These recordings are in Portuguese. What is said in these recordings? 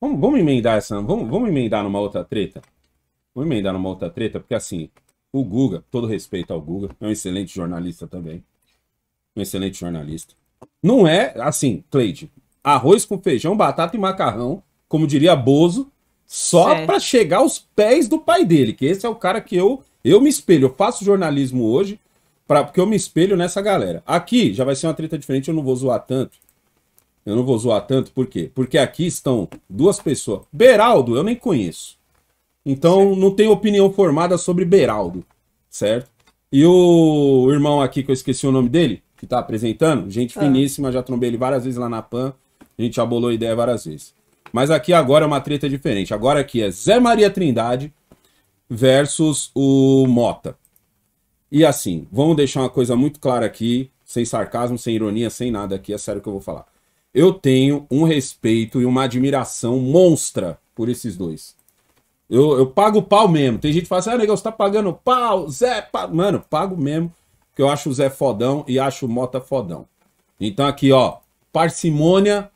Vamos, vamos emendar essa. Vamos, vamos emendar numa outra treta. Vamos emendar numa outra treta, porque assim, o Guga, todo respeito ao Guga, é um excelente jornalista também. Um excelente jornalista. Não é, assim, Cleide, arroz com feijão, batata e macarrão, como diria Bozo, só para chegar aos pés do pai dele, que esse é o cara que eu eu me espelho, eu faço jornalismo hoje, pra, porque eu me espelho nessa galera. Aqui já vai ser uma treta diferente, eu não vou zoar tanto, eu não vou zoar tanto, por quê? Porque aqui estão duas pessoas. Beraldo, eu nem conheço. Então não tenho opinião formada sobre Beraldo, certo? E o irmão aqui, que eu esqueci o nome dele, que tá apresentando, gente ah. finíssima, já trombei ele várias vezes lá na PAN, a gente já bolou ideia várias vezes. Mas aqui agora é uma treta diferente. Agora aqui é Zé Maria Trindade versus o Mota. E assim, vamos deixar uma coisa muito clara aqui, sem sarcasmo, sem ironia, sem nada aqui, é sério que eu vou falar. Eu tenho um respeito e uma admiração monstra por esses dois. Eu, eu pago pau mesmo. Tem gente que fala assim, ah, negão, você tá pagando pau, Zé, pa... mano, pago mesmo, que eu acho o Zé fodão e acho o Mota fodão. Então aqui, ó, parcimônia,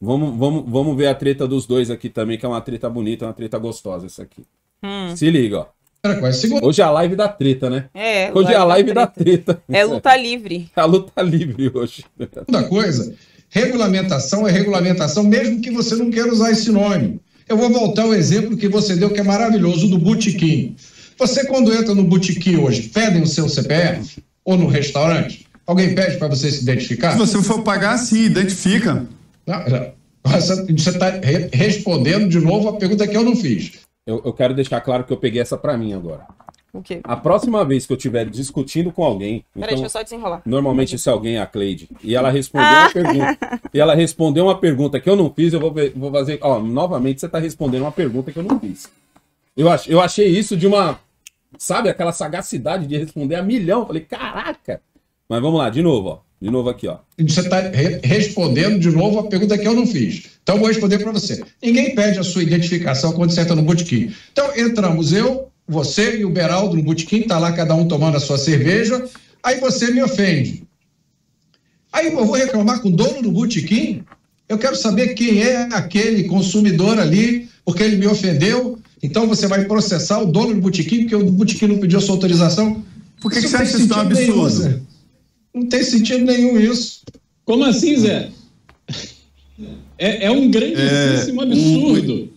vamos, vamos, vamos ver a treta dos dois aqui também, que é uma treta bonita, uma treta gostosa essa aqui. Hum. Se liga, ó. Hoje é a live da treta, né? É. Hoje é a live da treta. Da treta. É luta livre. É a luta livre hoje. Segunda coisa, Regulamentação é regulamentação, mesmo que você não queira usar esse nome. Eu vou voltar ao exemplo que você deu, que é maravilhoso, do botequim. Você, quando entra no botequim hoje, pedem o seu CPF ou no restaurante? Alguém pede para você se identificar? Se você for pagar, sim, identifica. Não, você está respondendo de novo a pergunta que eu não fiz. Eu, eu quero deixar claro que eu peguei essa para mim agora. A próxima vez que eu estiver discutindo com alguém. Peraí, então, deixa eu só desenrolar. Normalmente esse alguém é a Cleide. E ela respondeu ah. uma pergunta. E ela respondeu uma pergunta que eu não fiz, eu vou, vou fazer. Ó, novamente você está respondendo uma pergunta que eu não fiz. Eu, ach, eu achei isso de uma. Sabe, aquela sagacidade de responder a milhão. Eu falei, caraca! Mas vamos lá, de novo, ó. De novo aqui, ó. Você está re respondendo de novo a pergunta que eu não fiz. Então, vou responder para você. Ninguém pede a sua identificação quando você entra no botequim. Então, entramos eu, você e o Beraldo no botequim, tá lá cada um tomando a sua cerveja, aí você me ofende. Aí eu vou reclamar com o dono do botequim? Eu quero saber quem é aquele consumidor ali, porque ele me ofendeu. Então você vai processar o dono do botequim, porque o botequim não pediu sua autorização. Por que, que você acha isso é tão absurdo? Nenhum, não tem sentido nenhum isso. Como assim, Zé? É, é um grandíssimo é, absurdo. Um...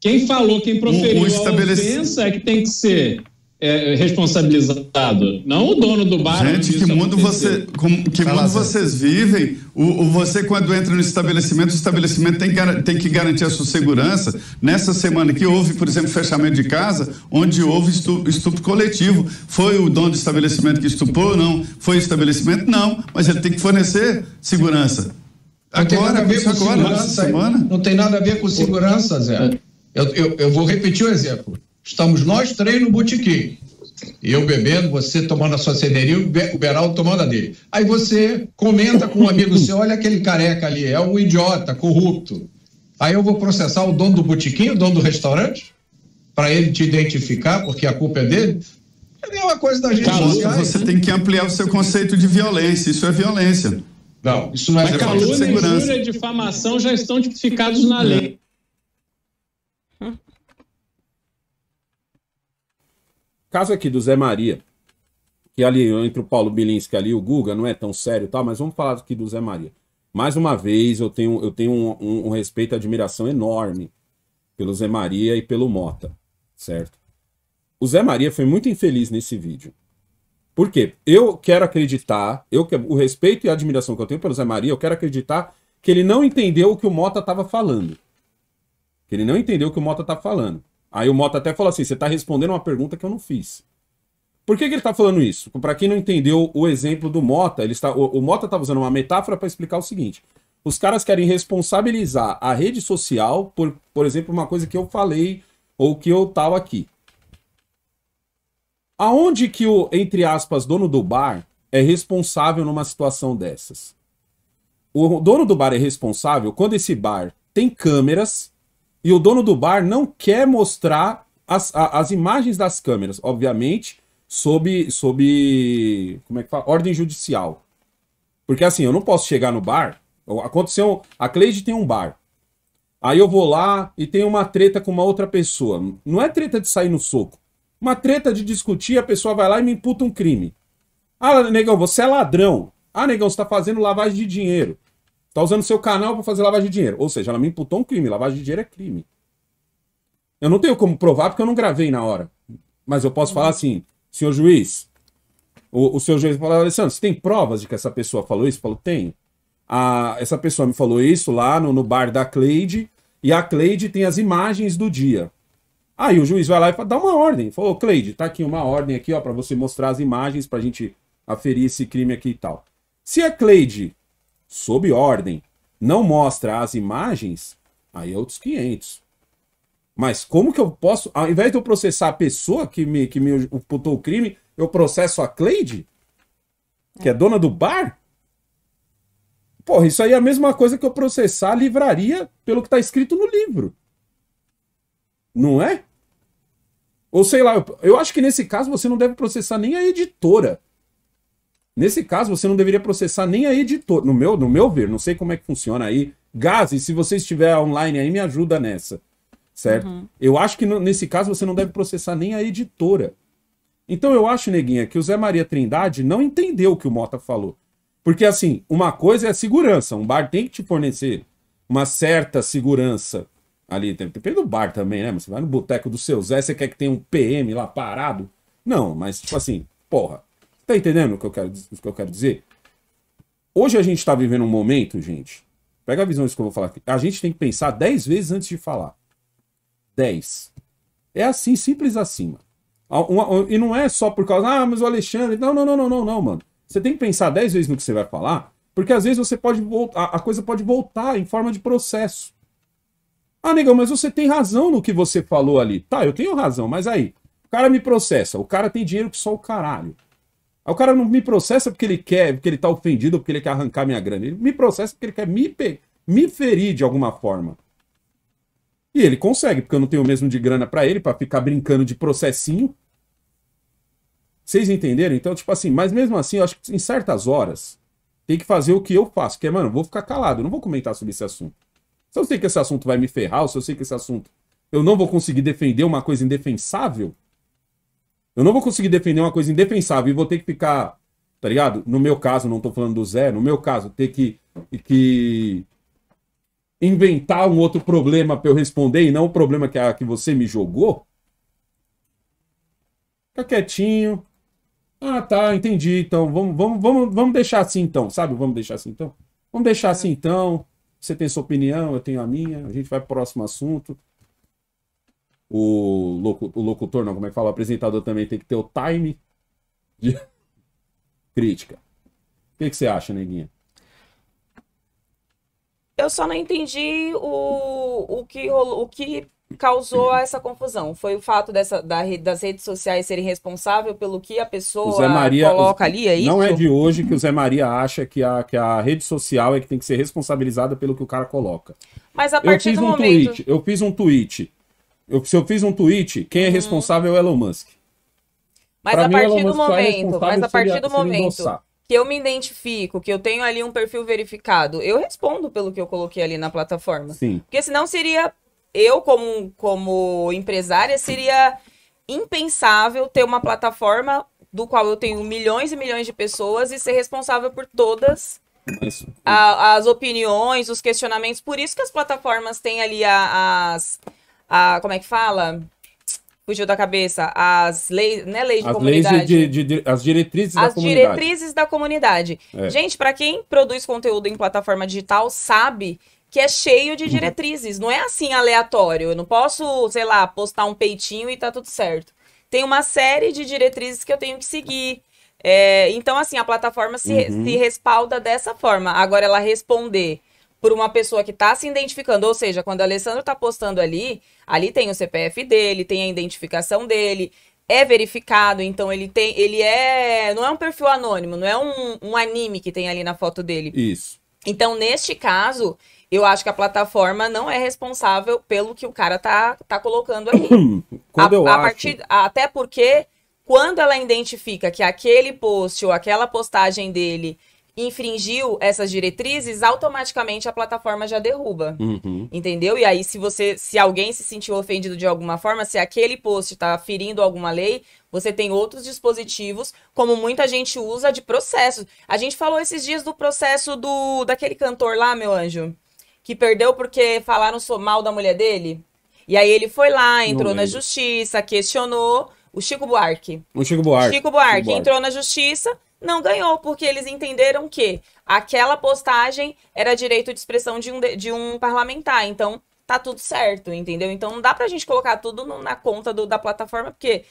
Quem falou, quem proferiu o, o a ofensa é que tem que ser é, responsabilizado, não o dono do bar. Gente, que mundo, você, como, que mundo vocês vivem? O, o, você, quando entra no estabelecimento, o estabelecimento tem que, tem que garantir a sua segurança. Nessa semana que houve, por exemplo, fechamento de casa, onde houve estupro, estupro, coletivo. Foi o dono do estabelecimento que estuprou? Não. Foi o estabelecimento? Não. Mas ele tem que fornecer segurança. Agora, tem nada a ver com agora, segurança. Semana. Não tem nada a ver com segurança, Zé. Eu, eu, eu vou repetir o um exemplo. Estamos nós três no botequim. Eu bebendo, você tomando a sua cedeirinha, o Beraldo tomando a dele. Aí você comenta com um amigo seu: olha aquele careca ali, é um idiota, corrupto. Aí eu vou processar o dono do botequim, o dono do restaurante, para ele te identificar, porque a culpa é dele. É a mesma coisa da gente. Calúnia, sociais. você tem que ampliar o seu conceito de violência. Isso é violência. Não, isso não é, é violência. calúnia, injúria e difamação já estão tipificados na lei. Hum. Caso aqui do Zé Maria, que ali entre o Paulo Bilinski ali o Guga, não é tão sério tal, tá? mas vamos falar aqui do Zé Maria. Mais uma vez, eu tenho, eu tenho um, um, um respeito e admiração enorme pelo Zé Maria e pelo Mota, certo? O Zé Maria foi muito infeliz nesse vídeo. Por quê? Eu quero acreditar, eu o respeito e a admiração que eu tenho pelo Zé Maria, eu quero acreditar que ele não entendeu o que o Mota estava falando. Que ele não entendeu o que o Mota tá falando. Aí o Mota até falou assim: você tá respondendo uma pergunta que eu não fiz. Por que, que ele tá falando isso? Para quem não entendeu o exemplo do Mota, ele está, o, o Mota estava usando uma metáfora para explicar o seguinte: os caras querem responsabilizar a rede social por, por exemplo, uma coisa que eu falei ou que eu tava aqui. Aonde que o, entre aspas, dono do bar é responsável numa situação dessas? O dono do bar é responsável quando esse bar tem câmeras e o dono do bar não quer mostrar as, a, as imagens das câmeras, obviamente, sob, sob como é que fala? ordem judicial. Porque assim, eu não posso chegar no bar. Aconteceu. A Cleide tem um bar. Aí eu vou lá e tenho uma treta com uma outra pessoa. Não é treta de sair no soco. Uma treta de discutir, a pessoa vai lá e me imputa um crime. Ah, negão, você é ladrão. Ah, negão, você tá fazendo lavagem de dinheiro. Está usando seu canal para fazer lavagem de dinheiro. Ou seja, ela me imputou um crime. Lavagem de dinheiro é crime. Eu não tenho como provar porque eu não gravei na hora. Mas eu posso falar assim, senhor juiz, o, o senhor juiz falou, Alessandro, você tem provas de que essa pessoa falou isso? Falou, tem. Ah, essa pessoa me falou isso lá no, no bar da Cleide, e a Cleide tem as imagens do dia. Aí o juiz vai lá e fala, dá uma ordem. Falou, Cleide, tá aqui uma ordem aqui, ó, para você mostrar as imagens, pra gente aferir esse crime aqui e tal. Se a Cleide sob ordem, não mostra as imagens, aí é outros 500. Mas como que eu posso, ao invés de eu processar a pessoa que me, que me imputou o crime, eu processo a Cleide, que é dona do bar? Porra, isso aí é a mesma coisa que eu processar a livraria pelo que está escrito no livro. Não é? Ou sei lá, eu, eu acho que nesse caso você não deve processar nem a editora. Nesse caso, você não deveria processar nem a editora, no meu, no meu ver, não sei como é que funciona aí. Gazi, se você estiver online aí, me ajuda nessa, certo? Uhum. Eu acho que nesse caso você não deve processar nem a editora. Então eu acho, neguinha, que o Zé Maria Trindade não entendeu o que o Mota falou. Porque, assim, uma coisa é a segurança. Um bar tem que te fornecer uma certa segurança ali. Depende do bar também, né? Mas você vai no boteco do seu Zé, você quer que tenha um PM lá parado? Não, mas, tipo assim, porra. Tá entendendo o que eu quero, o que eu quero dizer? Hoje a gente está vivendo um momento, gente. Pega a visão disso que eu vou falar aqui. A gente tem que pensar 10 vezes antes de falar. 10. É assim, simples assim, mano. E não é só por causa, ah, mas o Alexandre. Não, não, não, não, não, não, mano. Você tem que pensar 10 vezes no que você vai falar, porque às vezes você pode voltar, a coisa pode voltar em forma de processo. Ah, negão, mas você tem razão no que você falou ali. Tá, eu tenho razão, mas aí, o cara me processa, o cara tem dinheiro que só o caralho. Aí o cara não me processa porque ele quer, porque ele tá ofendido, porque ele quer arrancar minha grana. Ele me processa porque ele quer me, me ferir de alguma forma. E ele consegue, porque eu não tenho o mesmo de grana para ele, para ficar brincando de processinho. Vocês entenderam? Então, tipo assim, mas mesmo assim, eu acho que em certas horas tem que fazer o que eu faço, que é, mano, vou ficar calado, eu não vou comentar sobre esse assunto. Se eu sei que esse assunto vai me ferrar, se eu sei que esse assunto eu não vou conseguir defender uma coisa indefensável, eu não vou conseguir defender uma coisa indefensável e vou ter que ficar, tá ligado? No meu caso, não tô falando do Zé, no meu caso, ter que, que inventar um outro problema para eu responder e não o problema que, a, que você me jogou. Fica quietinho. Ah, tá, entendi. Então, vamos, vamos, vamos, vamos deixar assim então, sabe? Vamos deixar assim então? Vamos deixar assim então. Você tem sua opinião, eu tenho a minha, a gente vai pro próximo assunto. O, locu, o locutor, não, como é que fala? O apresentador também tem que ter o time de crítica. O que, que você acha, neguinha? Eu só não entendi o, o, que, rolou o que causou essa confusão. Foi o fato dessa, da, das redes sociais serem responsável pelo que a pessoa Maria, coloca ali, é isso? Não é de hoje que o Zé Maria acha que a, que a rede social é que tem que ser responsabilizada pelo que o cara coloca. Mas a partir eu fiz do um momento... Tweet, eu fiz um tweet eu, se eu fiz um tweet, quem é uhum. responsável é o Elon Musk. Mas pra a é partir do momento, é mas a partir seria, do momento que eu me identifico, que eu tenho ali um perfil verificado, eu respondo pelo que eu coloquei ali na plataforma. Sim. Porque senão seria eu como como empresária seria impensável ter uma plataforma do qual eu tenho milhões e milhões de pessoas e ser responsável por todas a, as opiniões, os questionamentos. Por isso que as plataformas têm ali a, as a, como é que fala? Fugiu da cabeça. As leis, é né, leis de as comunidade. Leis de, de, de, as diretrizes as da comunidade. As diretrizes da comunidade. É. Gente, para quem produz conteúdo em plataforma digital, sabe que é cheio de uhum. diretrizes. Não é assim aleatório. Eu não posso, sei lá, postar um peitinho e tá tudo certo. Tem uma série de diretrizes que eu tenho que seguir. É, então, assim, a plataforma se, uhum. se respalda dessa forma. Agora, ela responder por uma pessoa que está se identificando. Ou seja, quando o Alessandro está postando ali, ali tem o CPF dele, tem a identificação dele, é verificado, então ele tem. Ele é. Não é um perfil anônimo, não é um, um anime que tem ali na foto dele. Isso. Então, neste caso, eu acho que a plataforma não é responsável pelo que o cara tá, tá colocando ali. Quando a, eu a acho... partir, até porque quando ela identifica que aquele post ou aquela postagem dele infringiu essas diretrizes, automaticamente a plataforma já derruba. Uhum. Entendeu? E aí, se você, se alguém se sentiu ofendido de alguma forma, se aquele post está ferindo alguma lei, você tem outros dispositivos, como muita gente usa de processos. A gente falou esses dias do processo do daquele cantor lá, meu anjo, que perdeu porque falaram mal da mulher dele. E aí ele foi lá, entrou na justiça, questionou o Chico Buarque. O Chico Buarque. Chico Buarque, Chico Buarque. entrou na justiça não ganhou, porque eles entenderam que aquela postagem era direito de expressão de um, de um parlamentar. Então, tá tudo certo, entendeu? Então, não dá pra gente colocar tudo no, na conta do, da plataforma, porque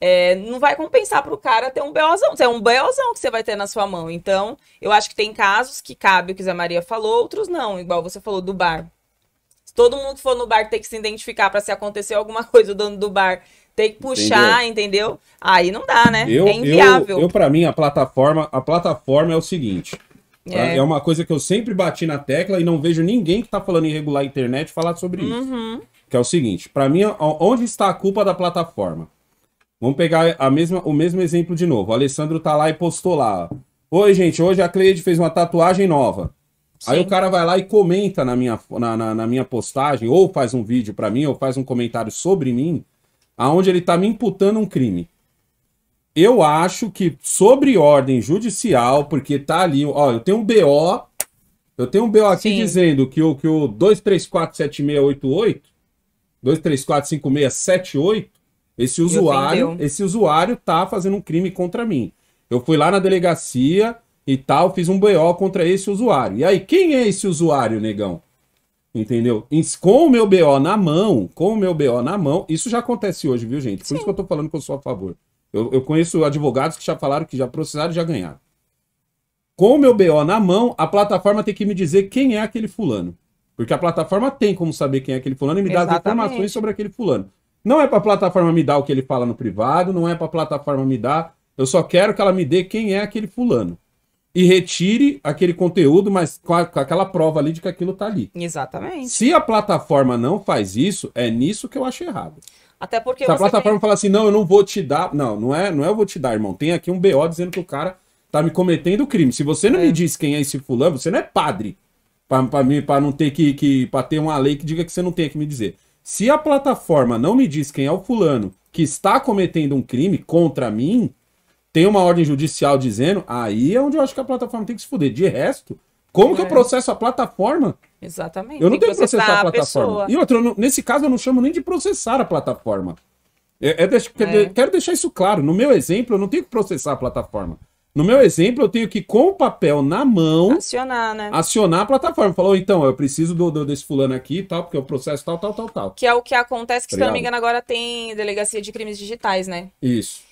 é, não vai compensar pro cara ter um BOzão. É um BOzão que você vai ter na sua mão. Então, eu acho que tem casos que cabe o que a Maria falou, outros não, igual você falou do bar. Se todo mundo que for no bar tem que se identificar para se acontecer alguma coisa, o dono do bar tem que puxar, entendeu? entendeu? Aí não dá, né? Eu, é inviável. Eu, eu para mim, a plataforma, a plataforma é o seguinte. Tá? É. é. uma coisa que eu sempre bati na tecla e não vejo ninguém que tá falando em regular a internet falar sobre uhum. isso. Que é o seguinte, para mim, onde está a culpa da plataforma? Vamos pegar a mesma, o mesmo exemplo de novo. O Alessandro tá lá e postou lá. Oi, gente, hoje a Cleide fez uma tatuagem nova. Sim. Aí o cara vai lá e comenta na minha, na, na, na minha postagem, ou faz um vídeo para mim, ou faz um comentário sobre mim aonde ele está me imputando um crime. Eu acho que sobre ordem judicial, porque tá ali, ó, eu tenho um BO, eu tenho um BO aqui Sim. dizendo que o que o 2347688, 2345678, esse usuário, esse usuário tá fazendo um crime contra mim. Eu fui lá na delegacia e tal, fiz um BO contra esse usuário. E aí, quem é esse usuário, negão? Entendeu? Com o meu BO na mão, com o meu BO na mão, isso já acontece hoje, viu, gente? Por Sim. isso que eu tô falando que eu sou a favor. Eu, eu conheço advogados que já falaram que já processaram e já ganharam. Com o meu BO na mão, a plataforma tem que me dizer quem é aquele fulano. Porque a plataforma tem como saber quem é aquele fulano e me dar as informações sobre aquele fulano. Não é para a plataforma me dar o que ele fala no privado, não é para a plataforma me dar. Eu só quero que ela me dê quem é aquele fulano e retire aquele conteúdo, mas com, a, com aquela prova ali de que aquilo está ali. Exatamente. Se a plataforma não faz isso, é nisso que eu acho errado. Até porque. Se a plataforma tem... fala assim, não, eu não vou te dar. Não, não é, não é eu vou te dar, irmão. Tem aqui um BO dizendo que o cara tá me cometendo crime. Se você não é. me diz quem é esse fulano, você não é padre. para não ter que, que. pra ter uma lei que diga que você não tem que me dizer. Se a plataforma não me diz quem é o fulano que está cometendo um crime contra mim, tem uma ordem judicial dizendo, aí é onde eu acho que a plataforma tem que se fuder. De resto, como é. que eu é. processo a plataforma? Exatamente. Eu não tenho que processar a plataforma. A e outro, não, nesse caso eu não chamo nem de processar a plataforma. Eu, eu deixo, é. é, é. Quero deixar isso claro. No meu exemplo, eu não tenho que processar a plataforma. No meu exemplo, eu tenho que, com o papel na mão, acionar, né? acionar a plataforma. Falou, então, eu preciso do, do, desse fulano aqui e tal, porque eu processo tal, tal, tal, tal. Que é o que acontece, que, Obrigado. se não me engano, agora tem delegacia de crimes digitais, né? Isso.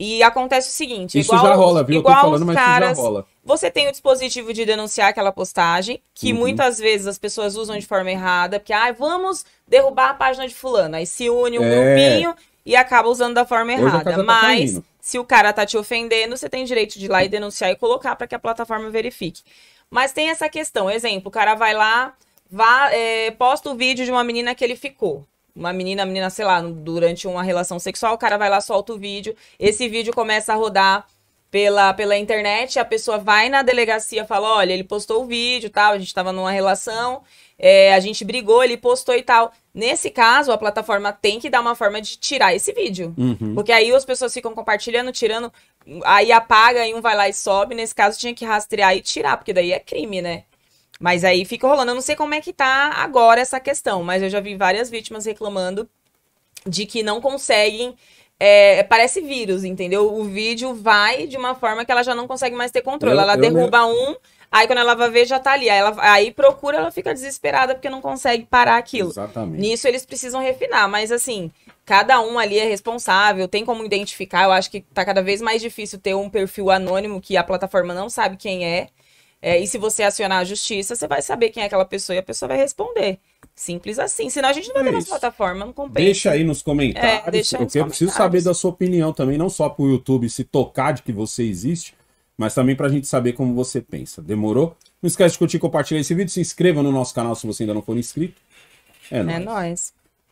E acontece o seguinte: isso igual, já rola, viu? Igual Eu tô falando, mas isso já rola. Você tem o dispositivo de denunciar aquela postagem, que uhum. muitas vezes as pessoas usam de forma errada, porque, ah, vamos derrubar a página de fulano. Aí se une um é... grupinho e acaba usando da forma errada. Tá mas tá se o cara tá te ofendendo, você tem direito de ir lá e denunciar e colocar para que a plataforma verifique. Mas tem essa questão, exemplo, o cara vai lá, vá, é, posta o vídeo de uma menina que ele ficou uma menina, menina, sei lá, durante uma relação sexual, o cara vai lá, solta o vídeo, esse vídeo começa a rodar pela, pela internet, a pessoa vai na delegacia, fala, olha, ele postou o vídeo, tal, a gente estava numa relação, é, a gente brigou, ele postou e tal. Nesse caso, a plataforma tem que dar uma forma de tirar esse vídeo. Uhum. Porque aí as pessoas ficam compartilhando, tirando, aí apaga, e um vai lá e sobe. Nesse caso, tinha que rastrear e tirar, porque daí é crime, né? Mas aí fica rolando. Eu não sei como é que tá agora essa questão, mas eu já vi várias vítimas reclamando de que não conseguem. É, parece vírus, entendeu? O vídeo vai de uma forma que ela já não consegue mais ter controle. Eu, ela eu derruba mesmo. um, aí quando ela vai ver, já tá ali. Aí, ela, aí procura, ela fica desesperada porque não consegue parar aquilo. Exatamente. Nisso eles precisam refinar, mas assim, cada um ali é responsável, tem como identificar. Eu acho que tá cada vez mais difícil ter um perfil anônimo que a plataforma não sabe quem é. É, e se você acionar a justiça, você vai saber quem é aquela pessoa e a pessoa vai responder. Simples assim. Senão a gente não vai é ter isso. nas não compensa. Deixa aí nos comentários, é, deixa porque eu preciso saber da sua opinião também, não só para o YouTube se tocar de que você existe, mas também para a gente saber como você pensa. Demorou? Não esquece de curtir e compartilhar esse vídeo. Se inscreva no nosso canal se você ainda não for inscrito. É, é nóis.